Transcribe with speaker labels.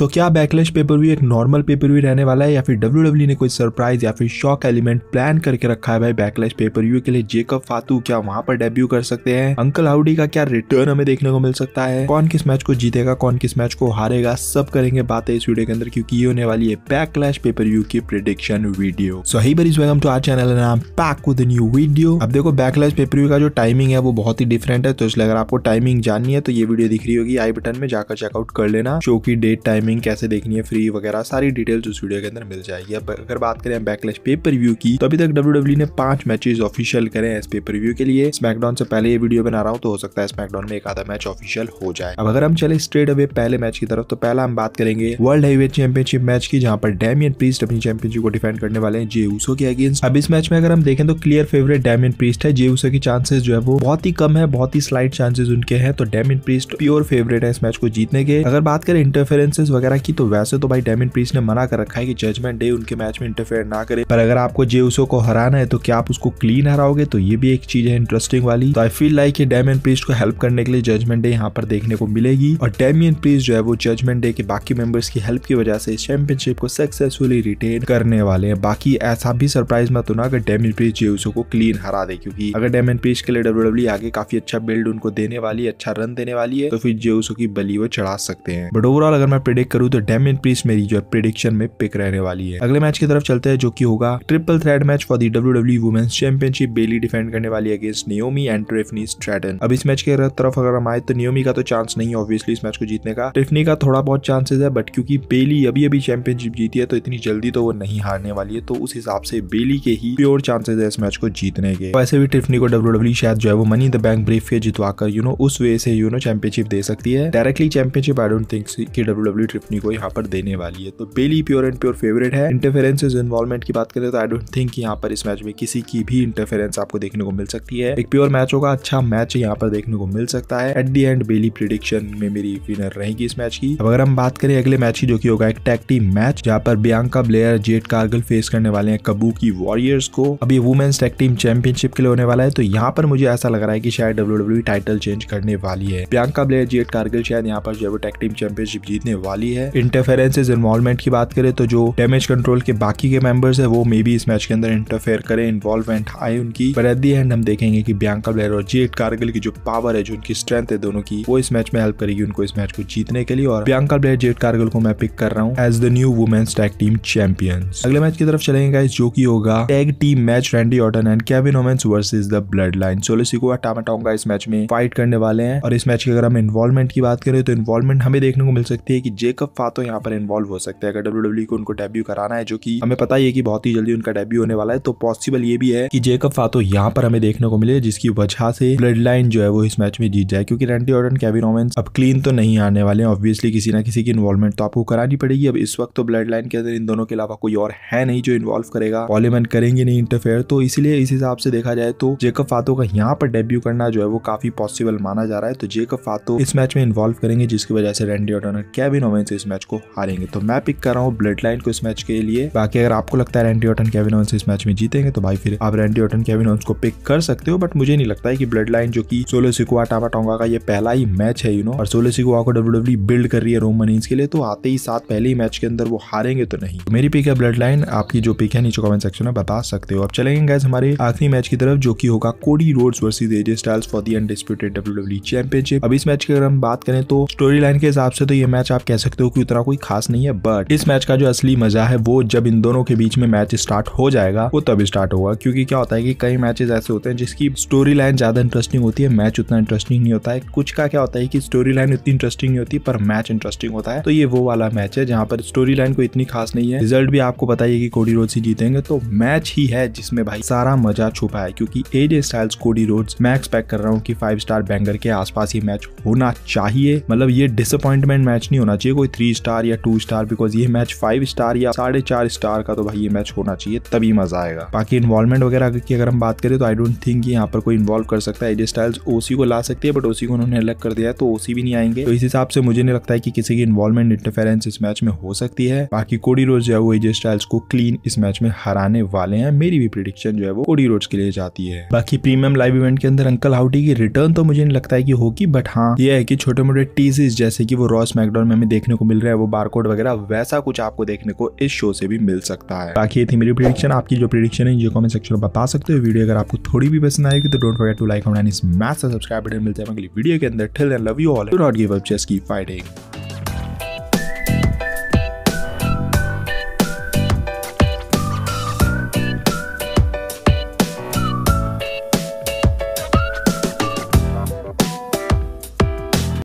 Speaker 1: तो क्या backlash pay per view एक नॉर्मल पेपर भी रहने वाला है या फिर डब्ल्यू e ने कोई सरप्राइज या फिर शॉक एलिमेंट प्लान करके रखा है भाई बैकलैश पेपर व्यू के लिए जेकब फातू क्या वहां पर डेब्यू कर सकते हैं अंकल हाउडी का क्या रिटर्न हमें देखने को मिल सकता है कौन किस मैच को जीतेगा कौन किस मैच को हारेगा सब करेंगे बातें इस वीडियो के अंदर क्योंकि ये होने वाली है बैकलैश पेपर व्यू की prediction video so hi buddies welcome to our channel नाम पैक विद न्यू वीडियो अब देखो बैकलैश पेपर व्यू का जो टाइमिंग है वो बहुत ही डिफरेंट है तो इसलिए अगर आपको टाइमिंग जाननी है तो ये वीडियो दिख रही होगी आई बटन में जाकर चेकआउट कर लेना शो की डेट टाइमिंग स्ट्रीमिंग कैसे देखनी है फ्री वगैरह सारी डिटेल्स उस वीडियो के अंदर मिल जाएगी अब अगर बात करें बैकलेश पेपर व्यू की तो अभी तक डब्ल्यू e ने पांच मैचेस ऑफिशियल करे इस पेपर व्यू के लिए स्मैकडाउन से पहले ये वीडियो बना रहा हूँ तो हो सकता है स्मैकडाउन में एक आधा मैच ऑफिशियल हो जाए अब अगर हम चले स्ट्रेट अवे पहले मैच की तरफ तो पहला हम बात करेंगे वर्ल्ड हाईवे चैंपियनशिप मैच की जहाँ पर डेमियन प्रीस्ट अपनी चैंपियनशिप को डिफेंड करने वाले हैं जे के अगेंस्ट अब इस मैच में अगर हम देखें तो क्लियर फेवरेट डेमियन प्रीस्ट है जे की चांसेस जो है वो बहुत ही कम है बहुत ही स्लाइड चांसेस उनके हैं तो डेमियन प्रीस्ट प्योर फेवरेट है इस मैच को जीतने के अगर बात करें इंटरफेरेंसेस वगैरह की तो वैसे तो भाई डेमिन प्रीस ने मना कर रखा है कि जजमेंट डे उनके मैच में इंटरफेयर ना करे पर अगर आपको जे उसो को हराना है तो क्या आप उसको क्लीन हराओगे तो ये भी एक चीज है इंटरेस्टिंग वाली तो आई फील लाइक ये डेमिन प्रीस को हेल्प करने के लिए जजमेंट डे यहाँ पर देखने को मिलेगी और डेमियन प्रीस जो है वो जजमेंट डे के बाकी मेंबर्स की हेल्प की वजह से इस चैंपियनशिप को सक्सेसफुली रिटेन करने वाले हैं बाकी ऐसा भी सरप्राइज मत होना अगर डेमिन प्रीस जे उसो को क्लीन हरा दे क्योंकि अगर डेमिन प्रीस के लिए डब्ल्यू e आगे काफी अच्छा बिल्ड उनको देने वाली अच्छा रन देने वाली है तो फिर जे की बली वो चढ़ा सकते हैं बट ओवरऑल अगर मैं प्रेडिक्ट करूँ तो डेमिन प्रीस मेरी जो है प्रिडिक्शन में पिक रहने वाली है अगले मैच की तरफ चलते हैं जो की होगा triple threat match for the W W women's championship Bayley defend करने वाली against Naomi and Tiffany Stratton अब इस मैच के तरफ अगर हम आए तो नियोमी का तो चांस नहीं है ऑब्वियसली इस मैच को जीतने का ट्रिफनी का थोड़ा बहुत चांसेस है बट क्योंकि बेली अभी अभी चैंपियनशिप जीती है तो इतनी जल्दी तो वो नहीं हारने वाली है तो उस हिसाब से बेली के ही प्योर चांसेस है इस मैच को जीतने के वैसे भी ट्रिफनी को डब्ल्यू डब्ल्यू e शायद जो है वो मनी द बैंक ब्रीफ के जितवाकर यू नो उस वे से यू नो चैंपियनशिप दे सकती है directly championship I don't think W W Tiffany को यहाँ पर देने वाली है तो Bayley pure and pure favourite है इंटरफेरेंस इन्वॉल्वमेंट की बात करें तो आई डोंट थिंक यहाँ पर इस मैच में किसी की भी इंटरफेरेंस आपको देखने को मिल सकती है एक प्योर मैच होगा अच्छा मैच यहाँ पर देखने को मिल सकता है at the end Bayley prediction में मेरी विनर रहेगी इस मैच की अब अगर हम बात करें अगले मैच की जो की होगा एक टैक्टी मैच जहाँ पर Bianca Belair Jade Cargill face करने वाले हैं कबू की वॉरियर्स को अब ये वुमेन्स टीम चैंपियनशिप के लिए होने वाला है तो यहाँ पर मुझे ऐसा लग रहा है कि शायद डब्ल्यू टाइटल चेंज करने वाली है बियांका ब्लेयर जेट कारगिल शायद यहाँ पर जो टैक टीम चैंपियनशिप जीतने वाली वाली है इंटरफेरेंसेज इन्वॉल्वमेंट की बात करें तो जो डैमेज कंट्रोल के बाकी के मेंबर्स है वो मे बी इस मैच के अंदर इंटरफेयर करें इन्वॉल्वमेंट आए उनकी पर एट दी एंड हम देखेंगे कि बियांका ब्लेयर और जेट कारगिल की जो पावर है जो उनकी स्ट्रेंथ है दोनों की वो इस मैच में हेल्प करेगी उनको इस मैच को जीतने के लिए और बियांका ब्लेयर जेट कारगिल को मैं पिक कर रहा हूँ as the new women's tag team champion अगले मैच की तरफ चलेंगे जो की होगा tag team match Randy Orton and Kevin Owens versus the bloodline Solo Sikoa Tama Tonga इस मैच में फाइट करने वाले हैं और इस मैच की अगर हम इन्वॉल्वमेंट की बात करें तो इन्वॉल्वमेंट हमें देखने को मिल सकती है कि जे जेकब फातो यहाँ पर इन्वॉल्व हो सकते हैं अगर डब्ल्यू e को उनको डेब्यू कराना है जो कि हमें पता ही है कि बहुत ही जल्दी उनका डेब्यू होने वाला है तो पॉसिबल ये भी है कि जेकब फातो यहाँ पर हमें देखने को मिले जिसकी वजह से ब्लड लाइन जो है वो इस मैच में जीत जाए क्योंकि रेंटी ऑर्डन केविन ओमेंस अब क्लीन तो नहीं आने वाले हैं ऑब्वियसली किसी ना किसी की इन्वॉल्वमेंट तो आपको करानी पड़ेगी अब इस वक्त तो ब्लड लाइन के अंदर इन दोनों के अलावा कोई और है नहीं जो इन्वॉल्व करेगा पॉलीमैन करेंगे नहीं इंटरफेयर तो इसलिए इस हिसाब से देखा जाए तो जेकब फातो का यहाँ पर डेब्यू करना जो है वो काफी पॉसिबल माना जा रहा है तो जेकब फातो इस मैच में इन्वॉल्व करेंगे जिसकी वजह से रेंडी ऑर्डन और कैबिन ओमेंस ओवेंस तो इस मैच को हारेंगे तो मैं पिक कर रहा हूँ ब्लड लाइन को इस मैच के लिए बाकी अगर आपको लगता है रेंडी ऑटन केविन ओवेंस इस मैच में जीतेंगे तो भाई फिर आप रेंडी ऑटन केविन ओवेंस को पिक कर सकते हो बट मुझे नहीं लगता है कि ब्लड लाइन जो की सोलो सिकुआ टामा टोंगा का ये पहला ही मैच है यू नो और सोलो सिकुआ को डब्ल्यू बिल्ड e कर रही है रोमनीस के लिए तो आते ही साथ पहले ही मैच के अंदर वो हारेंगे तो नहीं मेरी पिक है ब्लड लाइन आपकी जो पिक है नीचे कमेंट सेक्शन में बता सकते हो अब चलेंगे गैस हमारे आखिरी मैच की तरफ जो की होगा Cody Rhodes versus AJ Styles for the undisputed W W championship अब इस मैच की अगर हम बात करें तो स्टोरी लाइन के हिसाब से तो ये मैच आप कह सकते हो कि उतना कोई खास नहीं है बट इस मैच का जो असली मजा है वो जब इन दोनों के बीच में मैच स्टार्ट हो जाएगा वो तब स्टार्ट होगा क्योंकि क्या होता है कि कई मैचेस ऐसे होते हैं जिसकी स्टोरी लाइन ज्यादा इंटरेस्टिंग होती है मैच उतना इंटरेस्टिंग नहीं होता है कुछ का क्या होता है कि स्टोरी लाइन इतनी इंटरेस्टिंग नहीं होती पर मैच इंटरेस्टिंग होता है तो ये वो वाला मैच है जहाँ पर स्टोरी लाइन को इतनी खास नहीं है रिजल्ट भी आपको बताइए की कि कोडी रोड्स ही जीतेंगे तो मैच ही है जिसमें भाई सारा मजा छुपा है क्योंकि एजे स्टाइल्स कोडी रोड्स मैं एक्सपेक्ट कर रहा हूँ कि फाइव स्टार बैंगर के आसपास ये मैच होना चाहिए मतलब ये डिसअपॉइंटमेंट मैच नहीं होना चाहिए कोई थ्री स्टार या टू स्टार बिकॉज ये मैच फाइव स्टार या साढ़े चार स्टार का तो भाई ये मैच होना चाहिए तभी मजा आएगा बाकी इन्वॉल्वमेंट वगैरह की अगर हम बात करें तो आई डोंट थिंक यहाँ पर कोई इन्वॉल्व कर सकता है एजे स्टाइल्स ओसी को ला सकती है बट ओसी को उन्होंने अलग कर दिया है तो ओसी भी नहीं आएंगे तो इस हिसाब से मुझे नहीं लगता है कि किसी की इन्वॉल्वमेंट इंटरफेरेंस इस मैच में हो सकती है बाकी कोडी रोज जो है वो एजे स्टाइल्स को क्लीन इस मैच में हराने वाले हैं मेरी भी प्रिडिक्शन जो है वो कोडी रोज के लिए जाती है बाकी प्रीमियम लाइव इवेंट के अंदर अंकल हाउडी की रिटर्न तो मुझे नहीं लगता है कि होगी बट हाँ यह है कि छोटे मोटे टीजेस जैसे कि वो रॉस मैकडोन में हमें देखने देखने को मिल रहा है वो बारकोड वगैरह वैसा कुछ आपको देखने को इस शो से भी मिल सकता है बाकी ये थी मेरी प्रिडिक्शन आपकी जो प्रिडिक्शन है जो कमेंट सेक्शन में बता सकते हो वीडियो अगर आपको थोड़ी भी पसंद आएगी तो डोट फॉर टू लाइक एंड इस मैच सब्सक्राइब बटन मिलते हैं अगली वीडियो के अंदर till and love you all do not give up just keep fighting